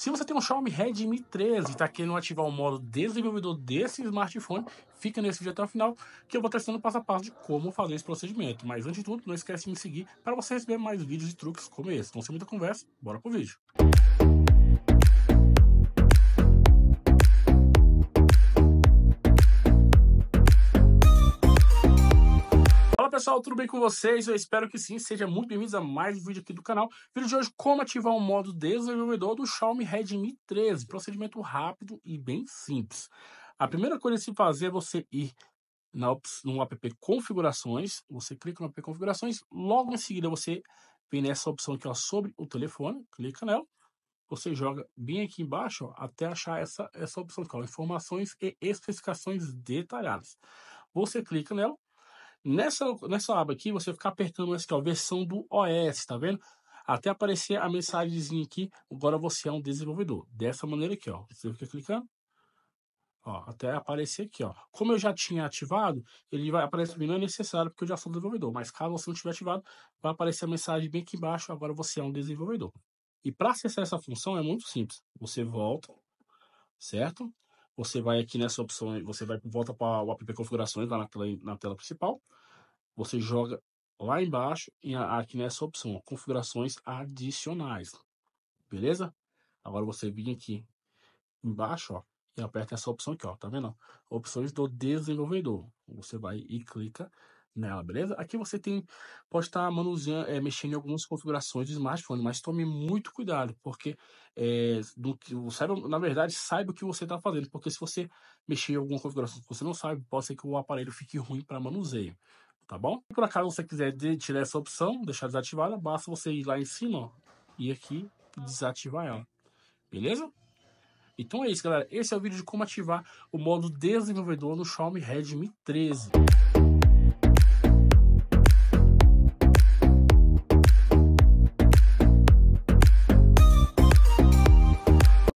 Se você tem um Xiaomi Redmi 13 e está querendo ativar o modo desenvolvedor desse smartphone, fica nesse vídeo até o final que eu vou testando passo a passo de como fazer esse procedimento. Mas antes de tudo, não esquece de me seguir para você receber mais vídeos e truques como esse. Então, sem muita conversa, bora pro vídeo. Música pessoal, tudo bem com vocês? Eu espero que sim. Seja muito bem-vindos a mais um vídeo aqui do canal. Vídeo de hoje, como ativar o modo desenvolvedor do Xiaomi Redmi 13. Procedimento rápido e bem simples. A primeira coisa a se fazer é você ir na, no app configurações. Você clica no app configurações. Logo em seguida, você vem nessa opção aqui ó, sobre o telefone. Clica nela. Você joga bem aqui embaixo ó, até achar essa, essa opção aqui, ó, informações e especificações detalhadas. Você clica nela Nessa, nessa aba aqui, você ficar apertando essa aqui, ó, versão do OS, tá vendo? Até aparecer a mensagenzinha aqui, agora você é um desenvolvedor. Dessa maneira aqui, ó. Você fica clicando. Ó, até aparecer aqui, ó. Como eu já tinha ativado, ele vai aparecer não é necessário porque eu já sou desenvolvedor, mas caso você não tiver ativado, vai aparecer a mensagem bem aqui embaixo, agora você é um desenvolvedor. E para acessar essa função é muito simples. Você volta, certo? Você vai aqui nessa opção, você vai volta para o app configurações lá na tela, na tela principal. Você joga lá embaixo e aqui nessa opção, configurações adicionais. Beleza? Agora você vem aqui embaixo, ó, e aperta essa opção aqui, ó, tá vendo? Opções do desenvolvedor. Você vai e clica nela, beleza? Aqui você tem pode estar tá manuseando, é, mexendo em algumas configurações do smartphone, mas tome muito cuidado, porque é, do que, saiba, na verdade saiba o que você está fazendo, porque se você mexer em alguma configuração que você não sabe, pode ser que o aparelho fique ruim para manuseio, tá bom? E por acaso você quiser tirar essa opção, deixar desativada, basta você ir lá em cima e aqui desativar ela, beleza? Então é isso, galera. Esse é o vídeo de como ativar o modo desenvolvedor no Xiaomi Redmi 13.